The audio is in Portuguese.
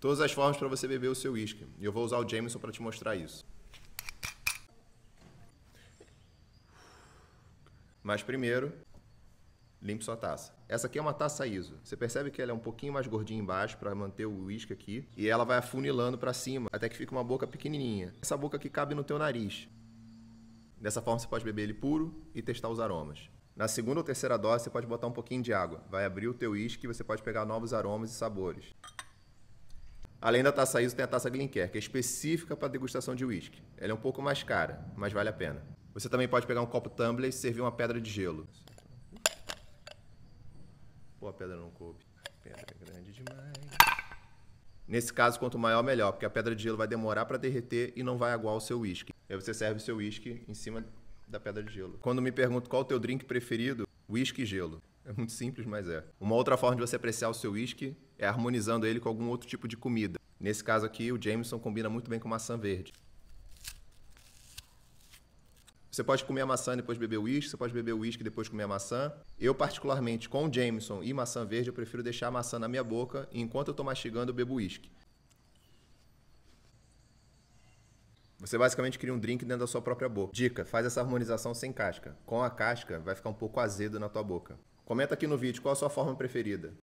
Todas as formas para você beber o seu uísque. E eu vou usar o Jameson para te mostrar isso. Mas primeiro, limpe sua taça. Essa aqui é uma taça ISO. Você percebe que ela é um pouquinho mais gordinha embaixo para manter o uísque aqui e ela vai afunilando para cima até que fica uma boca pequenininha. Essa boca aqui cabe no teu nariz. Dessa forma você pode beber ele puro e testar os aromas. Na segunda ou terceira dose você pode botar um pouquinho de água. Vai abrir o teu uísque e você pode pegar novos aromas e sabores. Além da taça ISO, tem a taça Glencairn, que é específica para degustação de uísque. Ela é um pouco mais cara, mas vale a pena. Você também pode pegar um copo tumbler e servir uma pedra de gelo. Pô, a pedra não coube. Pedra é grande demais. Nesse caso, quanto maior, melhor, porque a pedra de gelo vai demorar para derreter e não vai aguar o seu uísque. Aí você serve o seu uísque em cima da pedra de gelo. Quando me pergunto qual o teu drink preferido, uísque e gelo. É muito simples, mas é. Uma outra forma de você apreciar o seu whisky é harmonizando ele com algum outro tipo de comida. Nesse caso aqui, o Jameson combina muito bem com maçã verde. Você pode comer a maçã e depois beber o uísque, você pode beber o uísque e depois comer a maçã. Eu, particularmente, com o Jameson e maçã verde, eu prefiro deixar a maçã na minha boca e enquanto eu estou mastigando, eu bebo uísque. Você basicamente cria um drink dentro da sua própria boca. Dica: faz essa harmonização sem casca. Com a casca, vai ficar um pouco azedo na tua boca. Comenta aqui no vídeo qual a sua forma preferida.